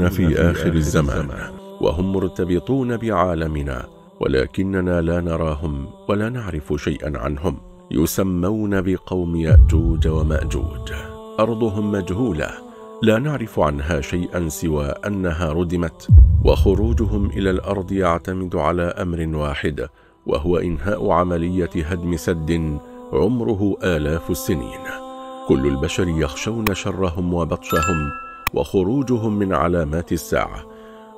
يعيشون في آخر الزمان وهم مرتبطون بعالمنا ولكننا لا نراهم ولا نعرف شيئا عنهم يسمون بقوم يأجوج ومأجوج أرضهم مجهولة لا نعرف عنها شيئا سوى أنها ردمت وخروجهم إلى الأرض يعتمد على أمر واحد وهو إنهاء عملية هدم سد عمره آلاف السنين كل البشر يخشون شرهم وبطشهم وخروجهم من علامات الساعة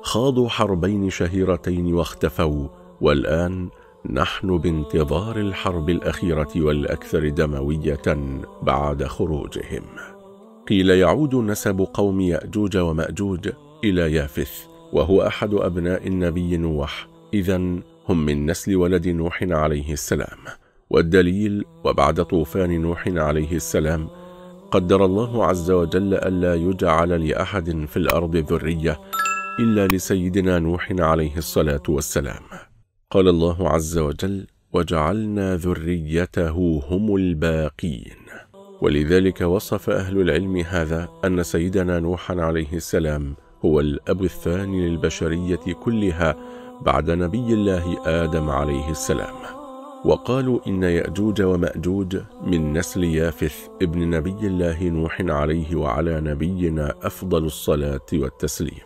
خاضوا حربين شهيرتين واختفوا والآن نحن بانتظار الحرب الأخيرة والأكثر دموية بعد خروجهم قيل يعود نسب قوم يأجوج ومأجوج إلى يافث وهو أحد أبناء النبي نوح إذا هم من نسل ولد نوح عليه السلام والدليل وبعد طوفان نوح عليه السلام قدر الله عز وجل ألا يجعل لأحد في الأرض ذرية إلا لسيدنا نوح عليه الصلاة والسلام قال الله عز وجل وجعلنا ذريته هم الباقين ولذلك وصف أهل العلم هذا أن سيدنا نوحا عليه السلام هو الأب الثاني للبشرية كلها بعد نبي الله آدم عليه السلام وقالوا إن يأجوج ومأجوج من نسل يافث ابن نبي الله نوح عليه وعلى نبينا أفضل الصلاة والتسليم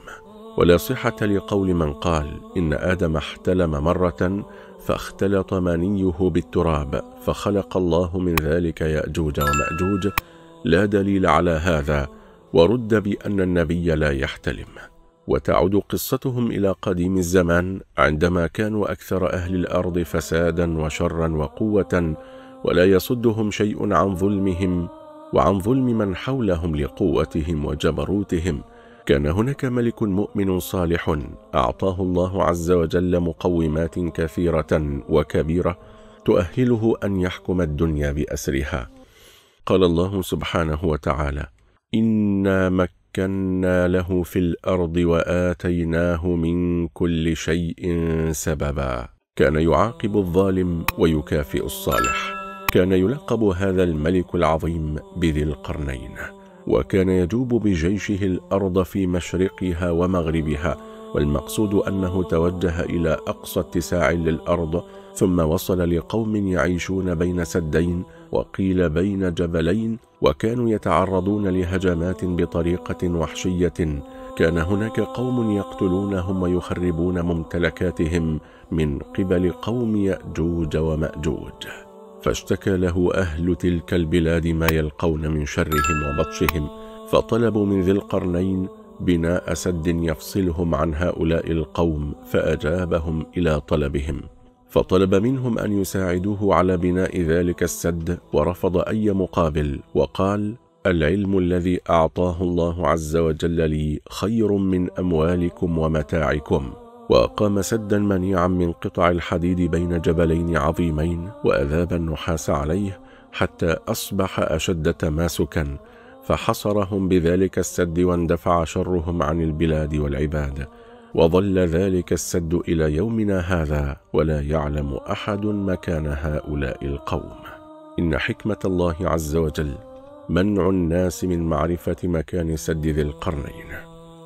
ولا صحة لقول من قال إن آدم احتلم مرة فاختلط منيه بالتراب فخلق الله من ذلك يأجوج ومأجوج لا دليل على هذا ورد بأن النبي لا يحتلم وتعود قصتهم إلى قديم الزمان عندما كانوا أكثر أهل الأرض فسادا وشرا وقوة ولا يصدهم شيء عن ظلمهم وعن ظلم من حولهم لقوتهم وجبروتهم كان هناك ملك مؤمن صالح أعطاه الله عز وجل مقومات كثيرة وكبيرة تؤهله أن يحكم الدنيا بأسرها قال الله سبحانه وتعالى إنا مك مكنا له في الأرض وآتيناه من كل شيء سببا كان يعاقب الظالم ويكافئ الصالح كان يلقب هذا الملك العظيم بذي القرنين وكان يجوب بجيشه الأرض في مشرقها ومغربها والمقصود أنه توجه إلى أقصى اتساع للأرض ثم وصل لقوم يعيشون بين سدين وقيل بين جبلين وكانوا يتعرضون لهجمات بطريقة وحشية كان هناك قوم يقتلونهم ويخربون ممتلكاتهم من قبل قوم يأجوج ومأجوج فاشتكى له أهل تلك البلاد ما يلقون من شرهم وبطشهم فطلبوا من ذي القرنين بناء سد يفصلهم عن هؤلاء القوم فأجابهم إلى طلبهم فطلب منهم أن يساعدوه على بناء ذلك السد ورفض أي مقابل وقال العلم الذي أعطاه الله عز وجل لي خير من أموالكم ومتاعكم وأقام سدا منيعا من قطع الحديد بين جبلين عظيمين وأذاب النحاس عليه حتى أصبح أشد تماسكا فحصرهم بذلك السد واندفع شرهم عن البلاد والعباد وظل ذلك السد إلى يومنا هذا ولا يعلم أحد مكان هؤلاء القوم إن حكمة الله عز وجل منع الناس من معرفة مكان سد ذي القرنين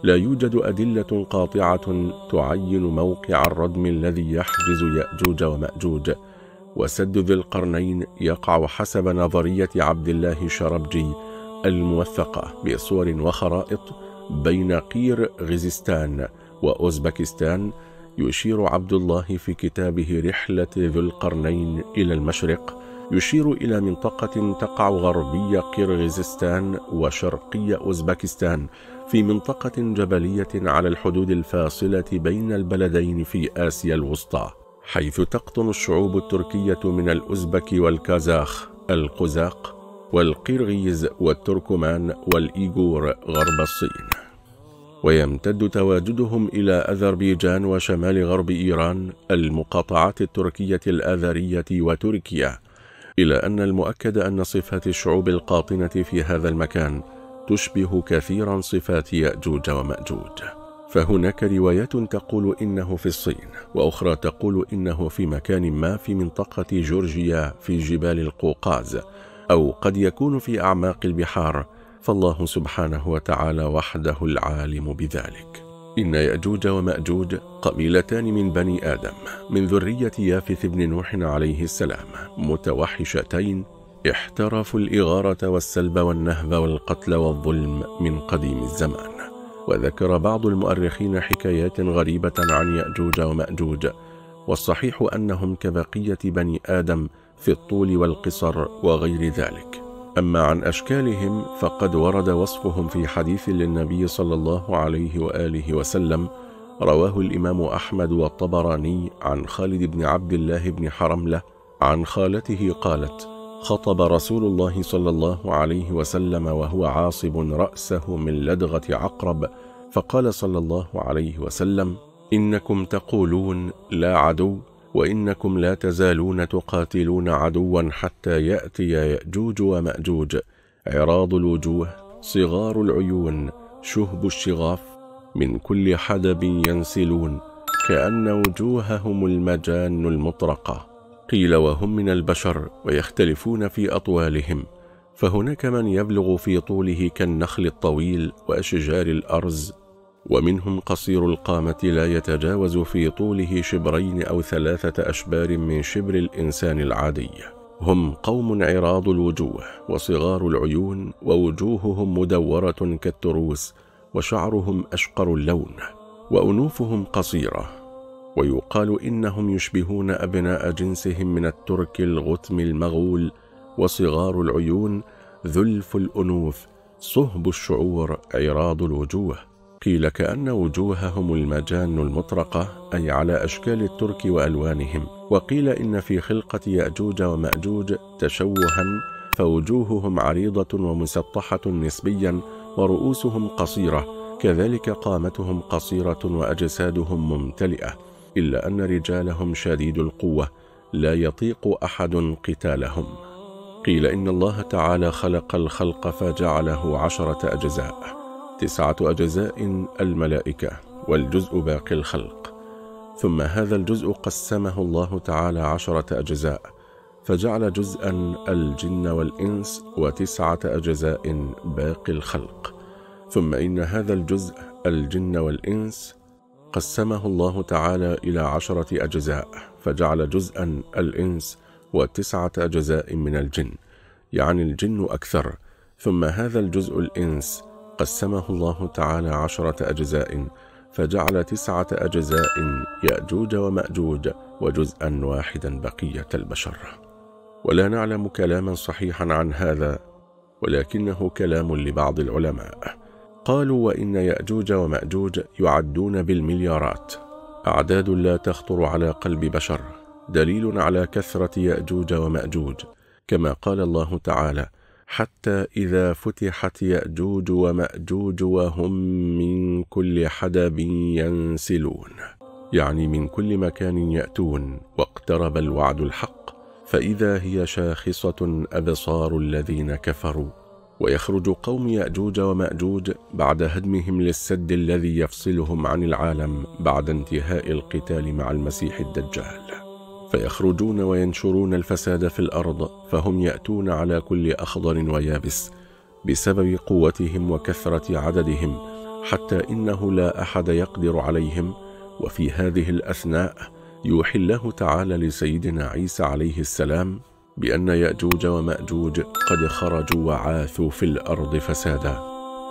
لا يوجد أدلة قاطعة تعين موقع الردم الذي يحجز يأجوج ومأجوج وسد ذي القرنين يقع حسب نظرية عبد الله شربجي الموثقة بصور وخرائط بين قير غزستان وأوزبكستان يشير عبد الله في كتابه رحلة ذو القرنين إلى المشرق يشير إلى منطقة تقع غربي قرغيزستان وشرقي أوزبكستان في منطقة جبلية على الحدود الفاصلة بين البلدين في آسيا الوسطى حيث تقطن الشعوب التركية من الأوزبك والكازاخ القزاق والقرغيز والتركمان والإيغور غرب الصين ويمتد تواجدهم إلى أذربيجان وشمال غرب إيران المقاطعات التركية الآذرية وتركيا إلا أن المؤكد أن صفات الشعوب القاطنة في هذا المكان تشبه كثيرا صفات يأجوج ومأجوج فهناك روايات تقول إنه في الصين وأخرى تقول إنه في مكان ما في منطقة جورجيا في جبال القوقاز أو قد يكون في أعماق البحار فالله سبحانه وتعالى وحده العالم بذلك إن يأجوج ومأجوج قبيلتان من بني آدم من ذرية يافث بن نوح عليه السلام متوحشتين احترفوا الإغارة والسلب والنهب والقتل والظلم من قديم الزمان وذكر بعض المؤرخين حكايات غريبة عن يأجوج ومأجوج والصحيح أنهم كبقية بني آدم في الطول والقصر وغير ذلك أما عن أشكالهم فقد ورد وصفهم في حديث للنبي صلى الله عليه وآله وسلم رواه الإمام أحمد والطبراني عن خالد بن عبد الله بن حرملة عن خالته قالت خطب رسول الله صلى الله عليه وسلم وهو عاصب رأسه من لدغة عقرب فقال صلى الله عليه وسلم إنكم تقولون لا عدو وإنكم لا تزالون تقاتلون عدوا حتى يأتي يأجوج ومأجوج عراض الوجوه صغار العيون شهب الشغاف من كل حدب ينسلون كأن وجوههم المجان المطرقة قيل وهم من البشر ويختلفون في أطوالهم فهناك من يبلغ في طوله كالنخل الطويل وأشجار الأرز ومنهم قصير القامة لا يتجاوز في طوله شبرين أو ثلاثة أشبار من شبر الإنسان العادي هم قوم عراض الوجوه وصغار العيون ووجوههم مدورة كالتروس وشعرهم أشقر اللون وأنوفهم قصيرة ويقال إنهم يشبهون أبناء جنسهم من الترك الغتم المغول وصغار العيون ذلف الأنوف صهب الشعور عراض الوجوه قيل كأن وجوههم المجان المطرقة أي على أشكال الترك وألوانهم وقيل إن في خلقة يأجوج ومأجوج تشوها فوجوههم عريضة ومسطحة نسبيا ورؤوسهم قصيرة كذلك قامتهم قصيرة وأجسادهم ممتلئة إلا أن رجالهم شديد القوة لا يطيق أحد قتالهم قيل إن الله تعالى خلق الخلق فجعله عشرة أجزاء تسعة أجزاء الملائكة والجزء باقي الخلق ثم هذا الجزء قسمه الله تعالى عشرة أجزاء فجعل جزءا الجن والإنس وتسعة أجزاء باقي الخلق ثم إن هذا الجزء الجن والإنس قسمه الله تعالى إلى عشرة أجزاء فجعل جزءا الإنس وتسعة أجزاء من الجن يعني الجن أكثر ثم هذا الجزء الإنس قسمه الله تعالى عشرة أجزاء فجعل تسعة أجزاء يأجوج ومأجوج وجزءا واحدا بقية البشر ولا نعلم كلاما صحيحا عن هذا ولكنه كلام لبعض العلماء قالوا وإن يأجوج ومأجوج يعدون بالمليارات أعداد لا تخطر على قلب بشر دليل على كثرة يأجوج ومأجوج كما قال الله تعالى حتى إذا فتحت يأجوج ومأجوج وهم من كل حدب ينسلون يعني من كل مكان يأتون واقترب الوعد الحق فإذا هي شاخصة أبصار الذين كفروا ويخرج قوم يأجوج ومأجوج بعد هدمهم للسد الذي يفصلهم عن العالم بعد انتهاء القتال مع المسيح الدجال فيخرجون وينشرون الفساد في الأرض فهم يأتون على كل أخضر ويابس بسبب قوتهم وكثرة عددهم حتى إنه لا أحد يقدر عليهم وفي هذه الأثناء يوحي الله تعالى لسيدنا عيسى عليه السلام بأن يأجوج ومأجوج قد خرجوا وعاثوا في الأرض فسادا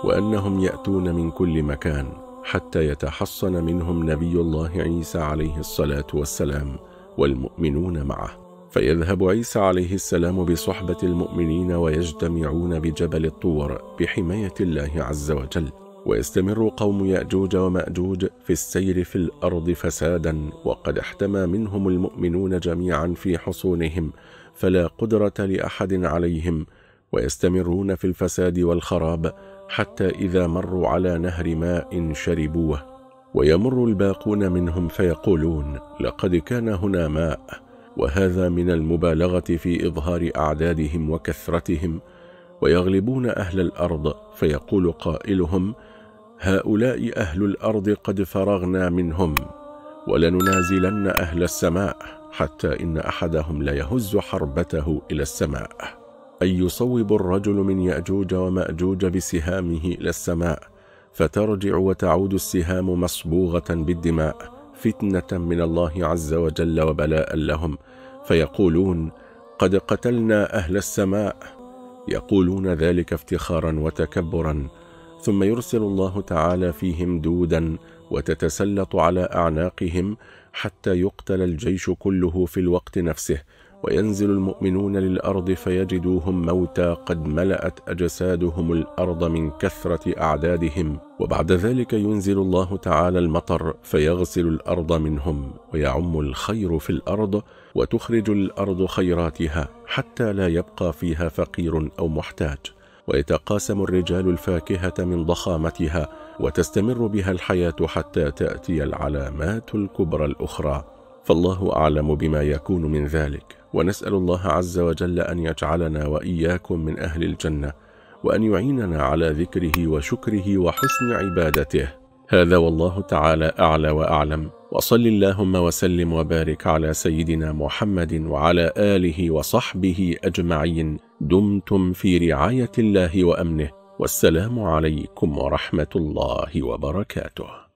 وأنهم يأتون من كل مكان حتى يتحصن منهم نبي الله عيسى عليه الصلاة والسلام والمؤمنون معه فيذهب عيسى عليه السلام بصحبة المؤمنين ويجتمعون بجبل الطور بحماية الله عز وجل ويستمر قوم يأجوج ومأجوج في السير في الأرض فسادا وقد احتمى منهم المؤمنون جميعا في حصونهم فلا قدرة لأحد عليهم ويستمرون في الفساد والخراب حتى إذا مروا على نهر ماء شربوه ويمر الباقون منهم فيقولون لقد كان هنا ماء وهذا من المبالغة في إظهار أعدادهم وكثرتهم ويغلبون أهل الأرض فيقول قائلهم هؤلاء أهل الأرض قد فرغنا منهم ولننازلن أهل السماء حتى إن أحدهم ليهز حربته إلى السماء أي يصوب الرجل من يأجوج ومأجوج بسهامه إلى السماء فترجع وتعود السهام مصبوغة بالدماء فتنة من الله عز وجل وبلاء لهم فيقولون قد قتلنا أهل السماء يقولون ذلك افتخارا وتكبرا ثم يرسل الله تعالى فيهم دودا وتتسلط على أعناقهم حتى يقتل الجيش كله في الوقت نفسه وينزل المؤمنون للأرض فيجدوهم موتى قد ملأت أجسادهم الأرض من كثرة أعدادهم وبعد ذلك ينزل الله تعالى المطر فيغسل الأرض منهم ويعم الخير في الأرض وتخرج الأرض خيراتها حتى لا يبقى فيها فقير أو محتاج ويتقاسم الرجال الفاكهة من ضخامتها وتستمر بها الحياة حتى تأتي العلامات الكبرى الأخرى فالله أعلم بما يكون من ذلك ونسأل الله عز وجل أن يجعلنا وإياكم من أهل الجنة وأن يعيننا على ذكره وشكره وحسن عبادته هذا والله تعالى أعلى وأعلم وصل اللهم وسلم وبارك على سيدنا محمد وعلى آله وصحبه أجمعين دمتم في رعاية الله وأمنه والسلام عليكم ورحمة الله وبركاته